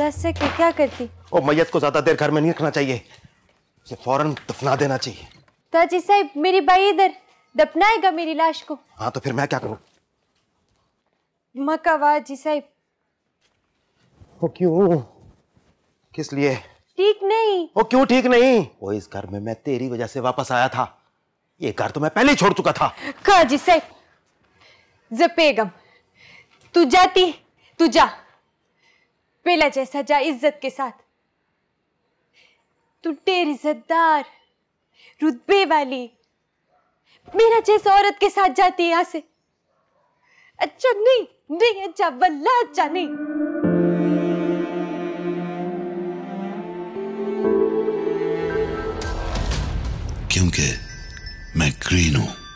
दस से के क्या करती ओ मैयत को ज्यादा देर घर में नहीं रखना चाहिए उसे फौरन दफना देना चाहिए ताजी साहब मेरी बाई इधर दफनाएगा मेरी लाश को हाँ तो फिर मैं क्या करूँ मकावा जी साहब वो क्यों किस लिए ठीक नहीं वो क्यों ठीक नहीं वो इस घर में मैं तेरी वजह से वापस आया था ये घर तो मैं पहले ही छोड़ चुका था कहा जी साहब जपेगम तू जाती तू जा बेला जैसा जा इज्जत के साथ तू ढेर इज्जतदार रुतबे वाली मेरा जैसा औरत के साथ जाती है यहां से अच्छा नहीं नहीं अच्छा वल्ला अच्छा नहीं क्योंकि मैं ग्रीन हूं